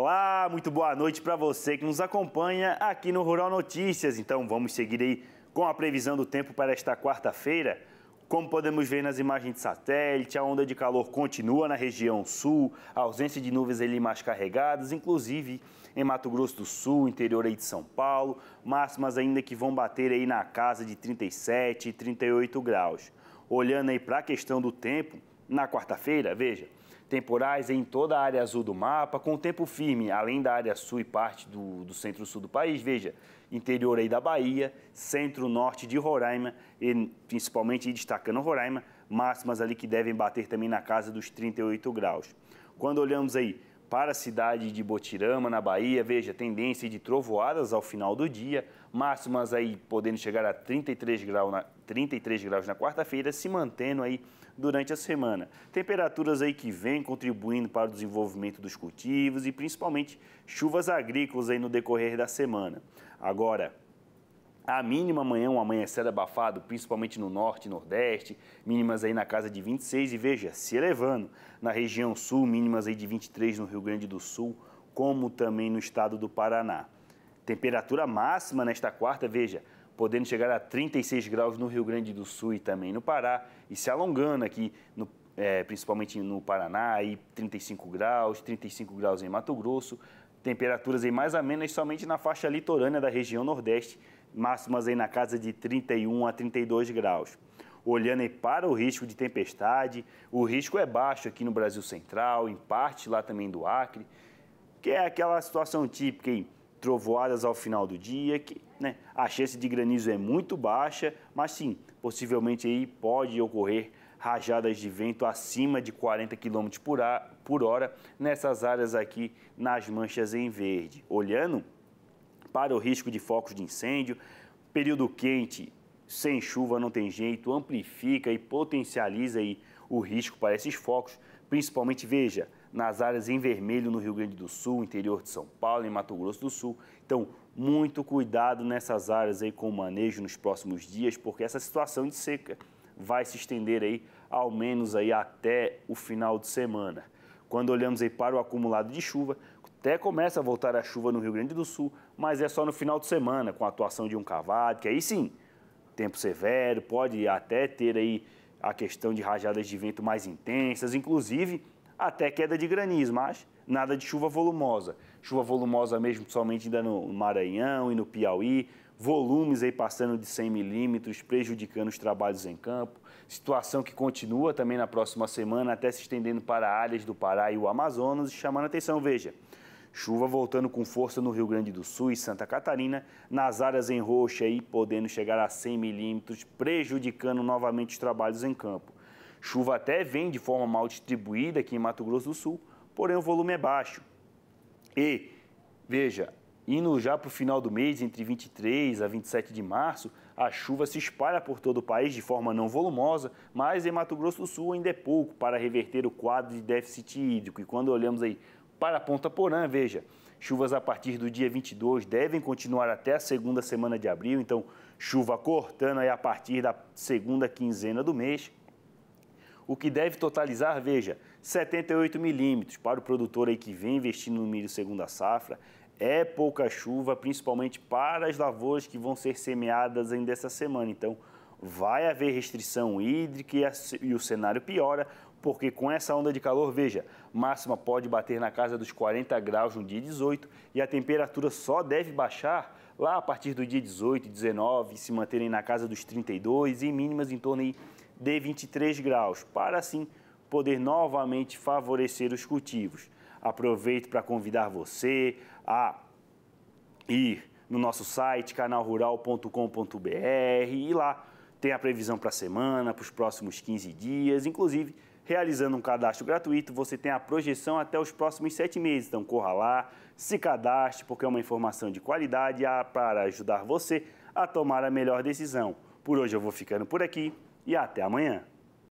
Olá, muito boa noite para você que nos acompanha aqui no Rural Notícias. Então vamos seguir aí com a previsão do tempo para esta quarta-feira. Como podemos ver nas imagens de satélite, a onda de calor continua na região sul, a ausência de nuvens ali mais carregadas, inclusive em Mato Grosso do Sul, interior aí de São Paulo, máximas ainda que vão bater aí na casa de 37 38 graus. Olhando aí para a questão do tempo, na quarta-feira, veja, temporais em toda a área azul do mapa, com tempo firme, além da área sul e parte do, do centro-sul do país. Veja, interior aí da Bahia, centro-norte de Roraima, e principalmente destacando Roraima, máximas ali que devem bater também na casa dos 38 graus. Quando olhamos aí para a cidade de Botirama, na Bahia. Veja, tendência de trovoadas ao final do dia, máximas aí podendo chegar a 33, grau na, 33 graus na quarta-feira, se mantendo aí durante a semana. Temperaturas aí que vêm contribuindo para o desenvolvimento dos cultivos e principalmente chuvas agrícolas aí no decorrer da semana. Agora, a mínima amanhã, um amanhecer abafado, principalmente no norte e nordeste, mínimas aí na casa de 26 e veja, se elevando. Na região sul, mínimas aí de 23 no Rio Grande do Sul, como também no estado do Paraná. Temperatura máxima nesta quarta, veja, podendo chegar a 36 graus no Rio Grande do Sul e também no Pará, e se alongando aqui, no, é, principalmente no Paraná, aí 35 graus, 35 graus em Mato Grosso. Temperaturas aí mais amenas somente na faixa litorânea da região nordeste, máximas aí na casa de 31 a 32 graus. Olhando para o risco de tempestade, o risco é baixo aqui no Brasil Central, em parte lá também do Acre, que é aquela situação típica aí, trovoadas ao final do dia, que né, a chance de granizo é muito baixa, mas sim, possivelmente aí pode ocorrer rajadas de vento acima de 40 km por hora nessas áreas aqui nas manchas em verde. Olhando para o risco de focos de incêndio. Período quente, sem chuva não tem jeito, amplifica e potencializa aí o risco para esses focos, principalmente, veja, nas áreas em vermelho no Rio Grande do Sul, interior de São Paulo em Mato Grosso do Sul. Então, muito cuidado nessas áreas aí com o manejo nos próximos dias, porque essa situação de seca vai se estender aí ao menos aí até o final de semana. Quando olhamos aí para o acumulado de chuva, até começa a voltar a chuva no Rio Grande do Sul, mas é só no final de semana, com a atuação de um cavado, que aí sim, tempo severo, pode até ter aí a questão de rajadas de vento mais intensas, inclusive até queda de granizo, mas nada de chuva volumosa. Chuva volumosa mesmo, principalmente ainda no Maranhão e no Piauí, volumes aí passando de 100 milímetros, prejudicando os trabalhos em campo, situação que continua também na próxima semana, até se estendendo para áreas do Pará e o Amazonas, chamando atenção, veja, Chuva voltando com força no Rio Grande do Sul e Santa Catarina, nas áreas em roxa aí podendo chegar a 100 milímetros, prejudicando novamente os trabalhos em campo. Chuva até vem de forma mal distribuída aqui em Mato Grosso do Sul, porém o volume é baixo. E, veja, indo já para o final do mês, entre 23 a 27 de março, a chuva se espalha por todo o país de forma não volumosa, mas em Mato Grosso do Sul ainda é pouco para reverter o quadro de déficit hídrico. E quando olhamos aí para Ponta Porã, veja, chuvas a partir do dia 22 devem continuar até a segunda semana de abril, então chuva cortando aí a partir da segunda quinzena do mês. O que deve totalizar, veja, 78 milímetros para o produtor aí que vem investindo no milho segunda safra. É pouca chuva, principalmente para as lavouras que vão ser semeadas ainda essa semana. Então, vai haver restrição hídrica e o cenário piora, porque com essa onda de calor, veja, máxima pode bater na casa dos 40 graus no dia 18 e a temperatura só deve baixar lá a partir do dia 18, 19, se manterem na casa dos 32 e mínimas em torno de 23 graus, para assim poder novamente favorecer os cultivos. Aproveito para convidar você a ir no nosso site canalrural.com.br e lá tem a previsão para a semana, para os próximos 15 dias, inclusive realizando um cadastro gratuito, você tem a projeção até os próximos sete meses. Então, corra lá, se cadastre, porque é uma informação de qualidade para ajudar você a tomar a melhor decisão. Por hoje eu vou ficando por aqui e até amanhã.